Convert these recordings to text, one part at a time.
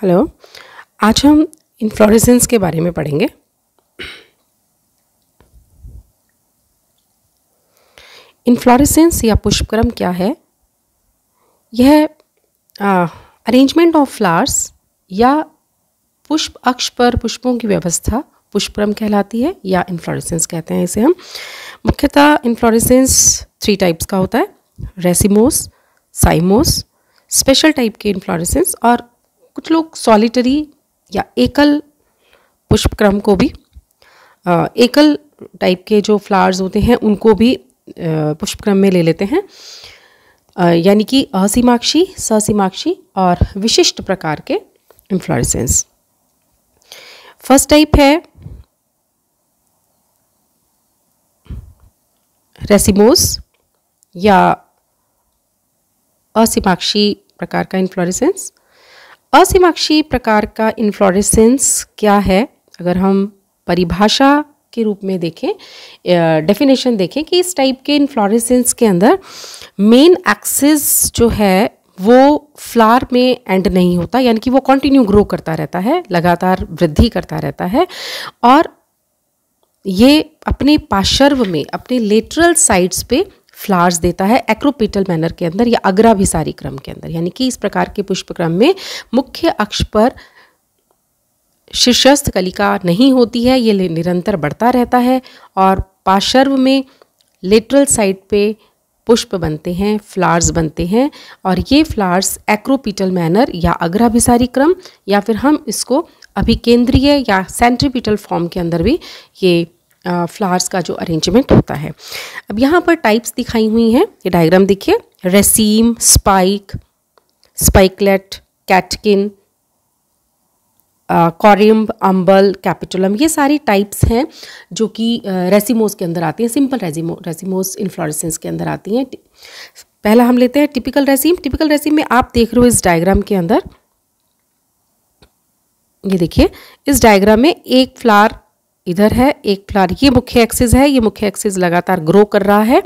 hello आज हम inflorescence के बारे में पढ़ेंगे इन्फ्लोरेसेंस या पुष्पक्रम क्या है यह अरेंजमेंट ऑफ फ्लावर्स या पुष्प अक्ष पर पुष्पों की व्यवस्था पुष्पक्रम कहलाती है या इन्फ्लोरेसेंस कहते हैं इसे हम मुख्यतः इन्फ्लोरेसेंस थ्री टाइप्स का होता है रेसिमोस साइमोस स्पेशल टाइप के इन्फ्लोरेसेंस और कुछ लोग सॉलिटरी या एकल पुष्पक्रम को भी एकल टाइप के जो फ्लावर्स होते हैं उनको भी पुष्पक्रम में ले लेते हैं यानी कि असीमाक्षी ससीमाक्षी और विशिष्ट प्रकार के इन्फ्लोरेसेंस फर्स्ट टाइप है रेसिमोस या असीमाक्षी प्रकार का इन्फ्लोरेसेंस असीमाक्षी प्रकार का इन्फ्लोरेसेंस क्या है अगर हम परिभाषा के रूप में देखें डेफिनेशन देखें कि इस टाइप के इन्फ्लोरेसेंस के अंदर मेन एक्सिस जो है वो फ्लार में एंड नहीं होता यानी कि वो कंटिन्यू ग्रो करता रहता है लगातार वृद्धि करता रहता है और ये अपने पाशर्व में अपने लेटरल साइड्स पे फ्लावर्स देता है एक्रोपिटल मैनर के अंदर या अग्राभिसारी क्रम के अंदर यानी कि इस प्रकार के पुष्प क्रम में मुख्य अक्ष पर शीर्षस्थ कलिका नहीं होती है ये निरंतर बढ़ता रहता है और पाशर्व में लेटरल साइड पे पुष्प बनते हैं फ्लावर्स बनते हैं और ये फ्लावर्स एक्रोपिटल मैनर या अग्राभिसारी क्रम या फिर हम इसको अभिकेंद्रीय या सेंट्रीपिटल फॉर्म के अंदर भी ये फ्लावर्स का जो अरेंजमेंट होता है अब यहाँ पर टाइप्स दिखाई हुई हैं ये डायग्राम देखिए raceme spike spikelet catkin corymb umbel capitulum ये सारी टाइप्स हैं जो कि रेसिमोस के अंदर आती हैं सिंपल रेजिमो रेसिमोस इन्फ्लोरेसेंस के अंदर आती हैं पहला हम लेते हैं टिपिकल रेसिम टिपिकल रेसिम में आप देख रहे हो इस डायग्राम के अंदर ये देखिए इस डायग्राम में एक फ्लावर इधर है एक फ्लार ये मुख्य एक्सिस है ये मुख्य एक्सिस लगातार ग्रो कर रहा है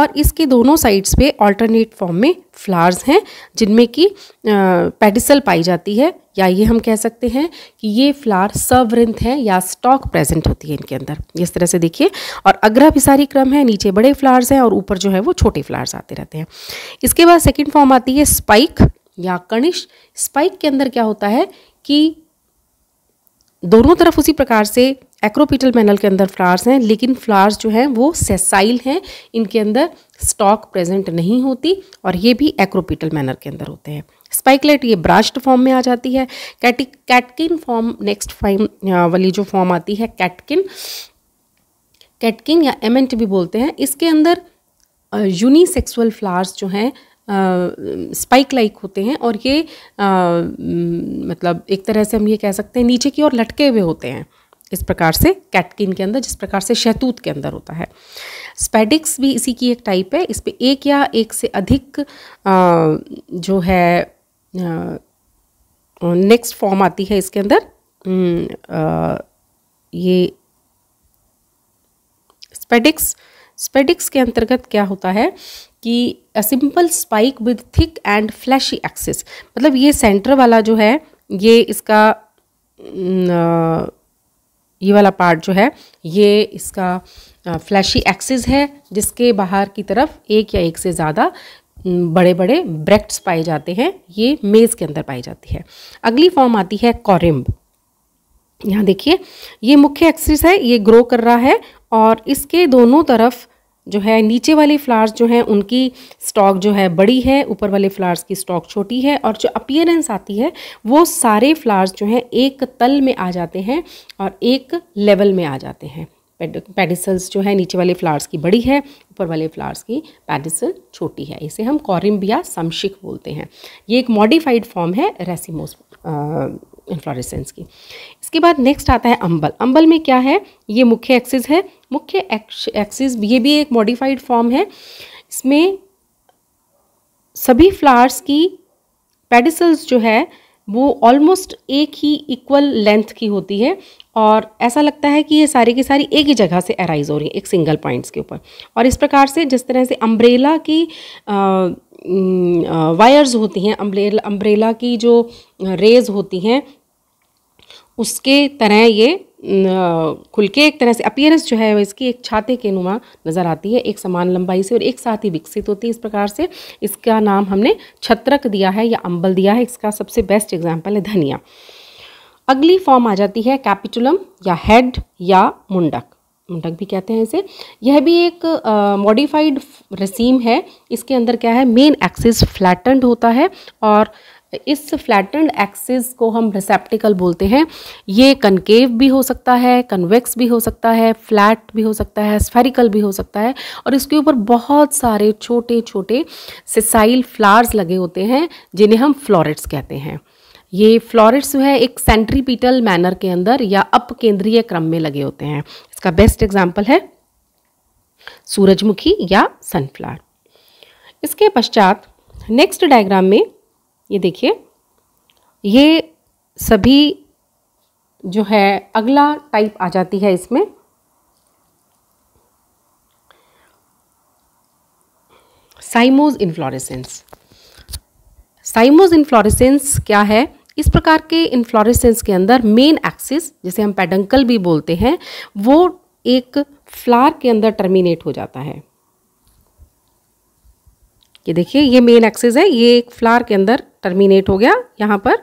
और इसके दोनों साइड्स पे अल्टरनेट फॉर्म में फ्लावर्स हैं जिनमें कि पेडिसल पाई जाती है या ये हम कह सकते हैं कि ये फ्लावर सवृंत हैं या स्टॉक प्रेजेंट होती है इनके अंदर इस तरह से देखिए और अग्रह पिसारी क्रम है नीचे बड़े फ्लावर्स हैं और ऊपर जो है वो छोटे फ्लावर्स आते रहते हैं इसके बाद सेकेंड फॉर्म आती है स्पाइक या कणिश स्पाइक के अंदर क्या होता है कि दोनों तरफ उसी प्रकार से एक्रोपिटल पैनल के अंदर फ्लावर्स हैं लेकिन फ्लावर्स जो हैं वो सेसाइल हैं इनके अंदर स्टॉक प्रेजेंट नहीं होती और ये भी एक्रोपिटल मैनर के अंदर होते हैं स्पाइकलेट ये ब्रास्ट फॉर्म में आ जाती है कैटिक कैटकिन फॉर्म नेक्स्ट फाइम वाली जो फॉर्म आती है कैटकिन कैटकिन या एमेंट भी बोलते हैं इसके अंदर यूनिसेक्सुअल फ्लावर्स जो हैं स्पाइक लाइक होते हैं और ये uh, मतलब एक तरह से हम ये कह सकते हैं नीचे की ओर लटके हुए होते हैं इस प्रकार से कैटकिन के अंदर जिस प्रकार से शहतूत के अंदर होता है स्पेडिक्स भी इसी की एक टाइप है इस पर एक या एक से अधिक आ, जो है नेक्स्ट फॉर्म आती है इसके अंदर हम्म, ये स्पेडिक्स स्पेडिक्स के अंतर्गत क्या होता है कि a simple spike with thick and fleshy axis मतलब ये सेंटर वाला जो है ये इसका न, ये वाला पार्ट जो है ये इसका फ्लैशी एक्सिस है जिसके बाहर की तरफ एक या एक से ज़्यादा बड़े बड़े ब्रेक्ट्स पाए जाते हैं ये मेज़ के अंदर पाई जाती है अगली फॉर्म आती है कॉरिम्ब यहाँ देखिए ये मुख्य एक्सिस है ये ग्रो कर रहा है और इसके दोनों तरफ जो है नीचे वाले फ्लावर्स जो हैं उनकी स्टॉक जो है बड़ी है ऊपर वाले फ्लावर्स की स्टॉक छोटी है और जो अपियरेंस आती है वो सारे फ्लावर्स जो हैं एक तल में आ जाते हैं और एक लेवल में आ जाते हैं पेडिसल्स जो है नीचे वाले फ्लावर्स की बड़ी है ऊपर वाले फ्लावर्स की पेडिसल छोटी है इसे हम कॉरिम्बिया समशिक बोलते हैं ये एक मॉडिफाइड फॉर्म है रेसिमोस इन्फ्लोरेसेंस की इसके बाद नेक्स्ट आता है अम्बल अम्बल में क्या है ये मुख्य एक्सिस है मुख्य एक्सिस ये भी एक मॉडिफाइड फॉर्म है इसमें सभी फ्लावर्स की पेडिसल्स जो है वो ऑलमोस्ट एक ही इक्वल लेंथ की होती है और ऐसा लगता है कि ये सारी की सारी एक ही जगह से एराइज हो रही है एक सिंगल पॉइंट्स के ऊपर और इस प्रकार से जिस तरह से अम्ब्रेला की आ, वायर्स होती हैं अम्ब्रेला अम्ब्रेला की जो रेज होती हैं उसके तरह ये खुल के एक तरह से अपियरेंस जो है इसकी एक छाते के नुमा नज़र आती है एक समान लंबाई से और एक साथ ही विकसित होती है इस प्रकार से इसका नाम हमने छत्रक दिया है या अम्बल दिया है इसका सबसे बेस्ट एग्जाम्पल है धनिया अगली फॉर्म आ जाती है कैपिटुलम या हेड या मुंडक मुंडक भी कहते हैं इसे यह भी एक मॉडिफाइड रसीम है इसके अंदर क्या है मेन एक्सिस फ्लैटेंड होता है और इस फ्लैटेंड एक्सिस को हम रिसेप्टिकल बोलते हैं ये कनकेव भी हो सकता है कन्वेक्स भी हो सकता है फ्लैट भी हो सकता है स्फेरिकल भी हो सकता है और इसके ऊपर बहुत सारे छोटे छोटे सिसाइल फ्लावर्स लगे होते हैं जिन्हें हम फ्लोरेट्स कहते हैं ये फ्लोरिट्स जो है एक सेंट्रीपीटल मैनर के अंदर या अप केंद्रीय क्रम में लगे होते हैं इसका बेस्ट एग्जाम्पल है सूरजमुखी या सनफ्लावर इसके पश्चात नेक्स्ट डायग्राम में ये देखिए ये सभी जो है अगला टाइप आ जाती है इसमें साइमोज इन्फ्लोरेसेंस साइमोज इन्फ्लोरेसेंस क्या है इस प्रकार के इन्फ्लोरेसेंस के अंदर मेन एक्सिस जिसे हम पेडंकल भी बोलते हैं वो एक फ्लावर के अंदर टर्मिनेट हो जाता है ये देखिए ये मेन एक्सिस है ये एक फ्लावर के अंदर टर्मिनेट हो गया यहां पर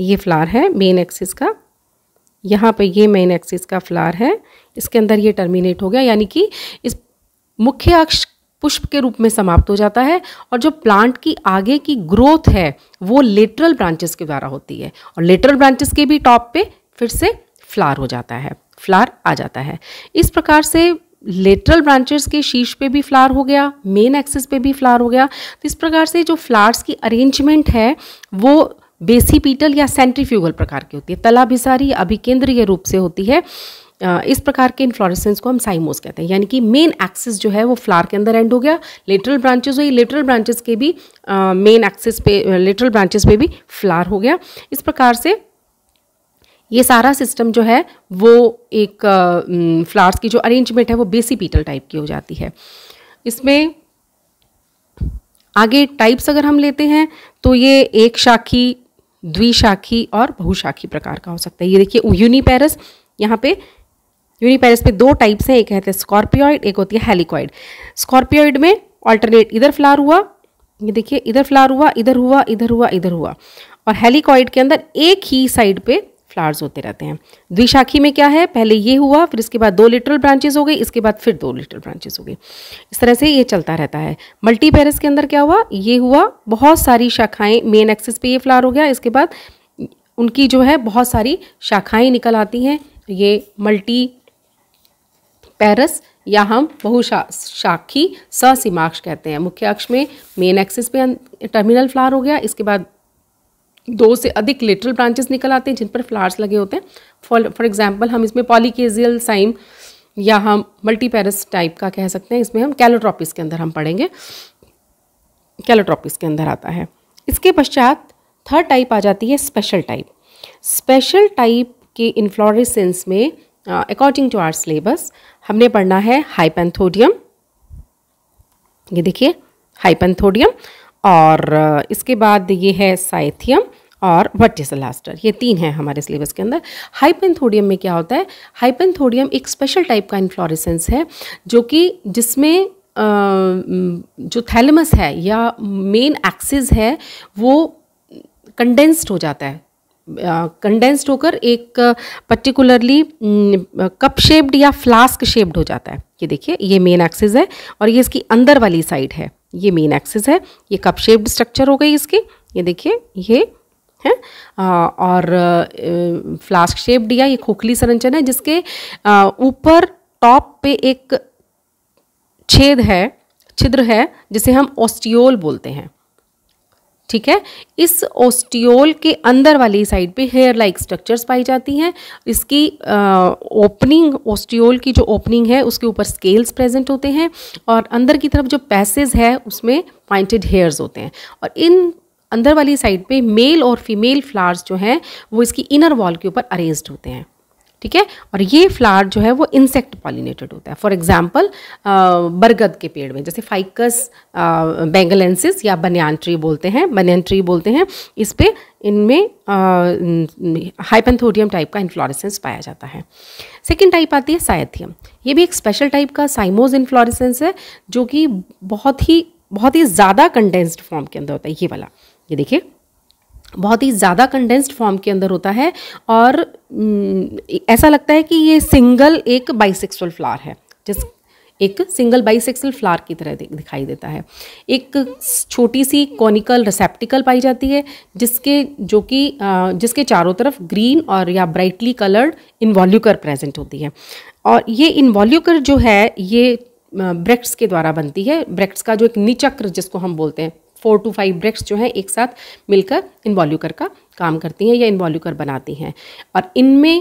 ये फ्लावर है मेन एक्सिस का यहां पर ये मेन एक्सिस का फ्लावर है इसके अंदर ये टर्मिनेट हो गया यानी कि इस मुख्य अक्ष पुष्प के रूप में समाप्त हो जाता है और जो प्लांट की आगे की ग्रोथ है वो लेटरल ब्रांचेस के द्वारा होती है और लेटरल ब्रांचेस के भी टॉप पे फिर से फ्लार हो जाता है फ्लार आ जाता है इस प्रकार से लेटरल ब्रांचेस के शीर्ष पे भी फ्लार हो गया मेन एक्सिस पे भी फ्लार हो गया तो इस प्रकार से जो फ्लार्स की अरेंजमेंट है वो बेसीपीटल या सेंट्रीफ्यूगल प्रकार की होती है तलाभिसारी अभिकेंद्रीय रूप से होती है इस प्रकार के इन्फ्लोरेसेंस को हम साइमोस कहते हैं यानी कि मेन एक्सिस जो है वो फ्लावर के अंदर एंड हो गया लेटरल ब्रांचेस हुई लेटरल ब्रांचेस के भी मेन एक्सिस पे लेटरल ब्रांचेस पे भी फ्लावर हो गया इस प्रकार से ये सारा सिस्टम जो है वो एक फ्लावर्स की जो अरेंजमेंट है वो बेसी पीटल टाइप की हो जाती है इसमें आगे टाइप्स अगर हम लेते हैं तो ये एक शाखी द्विशाखी और बहुशाखी प्रकार का हो सकता है ये देखिए यूनिपैरस यहाँ पे यूनिपैरिस में दो टाइप्स हैं एक हैं स्कॉर्पियोइड एक होती है हेलीकॉइड स्कॉर्पियोइड में ऑल्टरनेट इधर फ्लावर हुआ ये देखिए इधर फ्लावर हुआ इधर हुआ इधर हुआ इधर हुआ और हेलीकॉइड के अंदर एक ही साइड पे फ्लावर्स होते रहते हैं द्विशाखी में क्या है पहले ये हुआ फिर इसके बाद दो लिटरल ब्रांचेस हो गई इसके बाद फिर दो लिटरल ब्रांचेस हो गई इस तरह से ये चलता रहता है मल्टी पेरिस के अंदर क्या हुआ ये हुआ बहुत सारी शाखाएं मेन एक्सिस पे ये फ्लावर हो गया इसके बाद उनकी जो है बहुत सारी शाखाएं निकल आती हैं ये मल्टी पैरस या हम बहुशाखी ससीमाक्ष कहते हैं मुख्य अक्ष में मेन एक्सिस पे टर्मिनल फ्लावर हो गया इसके बाद दो से अधिक लिटरल ब्रांचेस निकल आते हैं जिन पर फ्लावर्स लगे होते हैं फॉर एग्जाम्पल हम इसमें पॉलीकेजियल साइम या हम पेरस टाइप का कह सकते हैं इसमें हम कैलोट्रॉपिस के अंदर हम पढ़ेंगे कैलोट्रॉपिस के अंदर आता है इसके पश्चात थर्ड टाइप आ जाती है स्पेशल टाइप स्पेशल टाइप के इन्फ्लोरेसेंस में अकॉर्डिंग टू आर सिलेबस हमने पढ़ना है हाइपेंथोडियम ये देखिए हाइपेंथोडियम और uh, इसके बाद ये है साइथियम और वर्टिसलास्टर ये तीन है हमारे सिलेबस के अंदर हाइपेंथोडियम में क्या होता है हाइपेंथोडियम एक स्पेशल टाइप का इन्फ्लोरेसेंस है जो कि जिसमें uh, जो थैलेमस है या मेन एक्सिस है वो कंडेंस्ड हो जाता है कंडेंस्ड होकर एक पर्टिकुलरली कप शेप्ड या फ्लास्क शेप्ड हो जाता है ये देखिए ये मेन एक्सिस है और ये इसकी अंदर वाली साइड है ये मेन एक्सिस है ये कप शेप्ड स्ट्रक्चर हो गई इसकी ये देखिए ये है और फ्लास्क शेप्ड या ये खोखली संरचना है जिसके ऊपर टॉप पे एक छेद है छिद्र है जिसे हम ओस्टियोल बोलते हैं ठीक है इस ओस्टियोल के अंदर वाली साइड पे हेयर लाइक स्ट्रक्चर्स पाई जाती हैं इसकी ओपनिंग ओस्टियोल की जो ओपनिंग है उसके ऊपर स्केल्स प्रेजेंट होते हैं और अंदर की तरफ जो पैसेज है उसमें पॉइंटेड हेयर्स होते हैं और इन अंदर वाली साइड पे मेल और फीमेल फ्लावर्स जो हैं वो इसकी इनर वॉल के ऊपर अरेंज्ड होते हैं ठीक है और ये फ्लावर जो है वो इंसेक्ट पॉलिनेटेड होता है फॉर एग्जाम्पल बरगद के पेड़ में जैसे फाइकस बेंगलेंसिस या बनियान ट्री बोलते हैं बनियान ट्री बोलते हैं इस पर इनमें हाइपेंथोडियम टाइप का इन्फ्लोरेसेंस पाया जाता है सेकेंड टाइप आती है साइथियम ये भी एक स्पेशल टाइप का साइमोज इन्फ्लोरेसेंस है जो कि बहुत ही बहुत ही ज़्यादा कंडेंस्ड फॉर्म के अंदर होता है ये वाला ये देखिए बहुत ही ज़्यादा कंडेंस्ड फॉर्म के अंदर होता है और हम्म, ऐसा लगता है कि ये सिंगल एक बाइसेक्सुअल फ्लावर है जिस एक सिंगल बाइसेक्सुअल फ्लावर की तरह दिखाई देता है एक छोटी सी कॉनिकल रिसेप्टिकल पाई जाती है जिसके जो कि जिसके चारों तरफ ग्रीन और या ब्राइटली कलर्ड इन्वॉल्यूकर प्रेजेंट होती है और ये इन्वॉल्यूकर जो है ये ब्रेक्ट्स के द्वारा बनती है ब्रेक्ट्स का जो एक निचक्र जिसको हम बोलते हैं फोर टू फाइव ब्रेक्स जो हैं एक साथ मिलकर इन्वॉल्यूकर का काम करती हैं या इन्वॉल्यूकर बनाती हैं और इनमें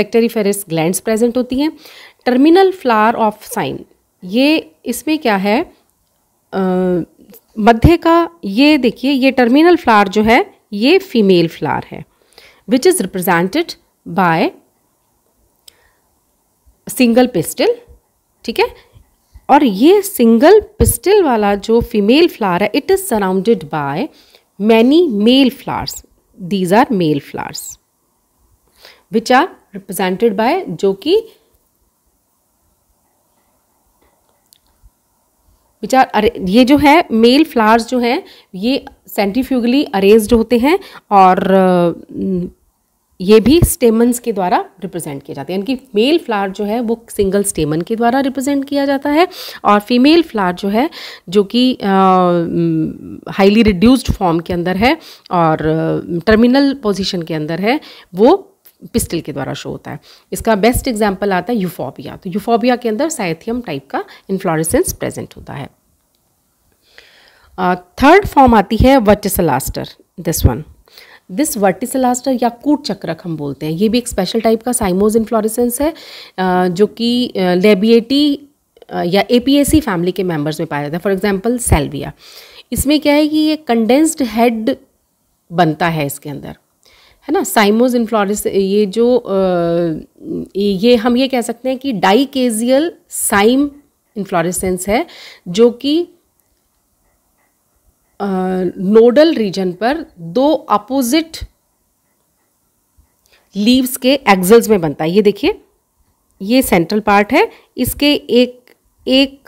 लेक्टरी फेरिस ग्लैंड्स प्रेजेंट होती हैं टर्मिनल फ्लावर ऑफ साइन ये इसमें क्या है मध्य का ये देखिए ये टर्मिनल फ्लावर जो है ये फीमेल फ्लावर है which is represented by single pistil ठीक है और ये सिंगल पिस्टल वाला जो फीमेल फ्लावर है it is surrounded by many male flowers these are male flowers which are represented by जो कि विचार अरे ये जो है मेल फ्लावर्स जो हैं ये सेंटिफ्यूगली अरेंज्ड होते हैं और ये भी स्टेमन्स के द्वारा रिप्रेजेंट किया जाता है यानी कि मेल फ्लावर जो है वो सिंगल स्टेमन के द्वारा रिप्रेजेंट किया जाता है और फीमेल फ्लावर जो है जो कि हाईली रिड्यूस्ड फॉर्म के अंदर है और टर्मिनल uh, पोजीशन के अंदर है वो पिस्टल के द्वारा शो होता है इसका बेस्ट एग्जाम्पल आता है यूफोबिया तो यूफोबिया के अंदर साइथियम टाइप का इन्फ्लोरिसेंस प्रेजेंट होता है थर्ड uh, फॉर्म आती है verticillaster this one this verticillaster या कूट चक्रक हम बोलते हैं ये भी एक स्पेशल टाइप का साइमोज इन्फ्लोरिसेंस है जो कि लेबिएटी या एपीएसी फैमिली के मेंबर्स में पाया जाता है फॉर एग्जांपल सेल्विया इसमें क्या है कि ये कंडेंस्ड हेड बनता है इसके अंदर है ना साइमोज इन्फ्लोरिस ये जो ये हम ये कह सकते हैं कि डाइकेजियल साइम इन्फ्लोरिसेंस है जो कि नोडल रीजन पर दो अपोजिट लीव्स के एक्सल्स में बनता है ये देखिए ये सेंट्रल पार्ट है इसके एक एक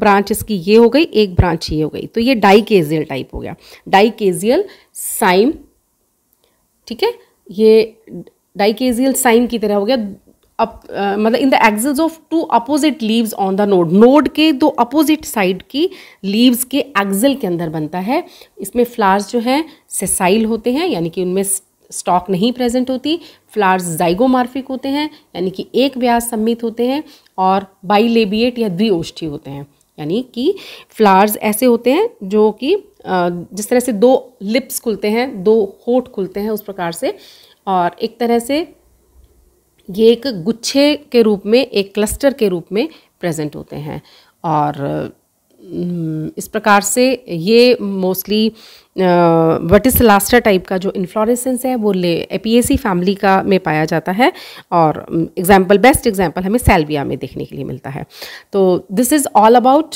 ब्रांच इसकी ये हो गई एक ब्रांच ये हो गई तो ये डाइकेजियल टाइप हो गया डाइकेजियल साइम ठीक है ये डाइकेजियल साइम की तरह हो गया अप, आ, मतलब in the axils of two opposite leaves on the node node के दो अपोजिट साइड की लीव्स के एक्सल के अंदर बनता है इसमें फ्लावर्स जो हैं सेसाइल होते हैं यानी कि उनमें स्टॉक नहीं प्रेजेंट होती फ्लावर्स जाइगोमार्फिक होते हैं यानी कि एक व्यास सम्मित होते हैं और बाइलेबिएट या द्विओष्ठी होते हैं यानी कि फ्लावर्स ऐसे होते हैं जो कि जिस तरह से दो लिप्स खुलते हैं दो होठ खुलते हैं उस प्रकार से और एक तरह से ये एक गुच्छे के रूप में एक क्लस्टर के रूप में प्रेजेंट होते हैं और हम्म, इस प्रकार से ये मोस्टली लास्टर टाइप का जो इन्फ्लोरेसेंस है वो ले एपीएसी फैमिली का में पाया जाता है और एग्जांपल बेस्ट एग्जांपल हमें सेल्विया में देखने के लिए मिलता है तो this is all about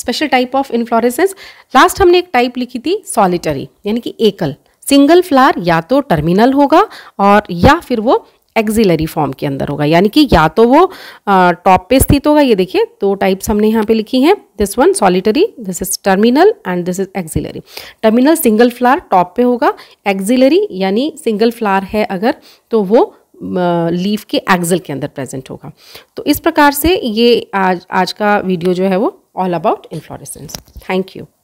special type of inflorescence last हमने एक टाइप लिखी थी सॉलिटरी यानी कि एकल सिंगल फ्लावर या तो टर्मिनल होगा और या फिर वो एक्जिलरी फॉर्म के अंदर होगा यानी कि या तो वो टॉप पे स्थित होगा ये देखिए दो टाइप्स हमने यहाँ पे लिखी हैं this one solitary this is terminal and this is axillary terminal single flower top पे होगा एक्जिलरी यानी सिंगल फ्लार है अगर तो वो लीफ के एक्जल के अंदर प्रेजेंट होगा तो इस प्रकार से ये आज आज का वीडियो जो है वो all about inflorescence thank you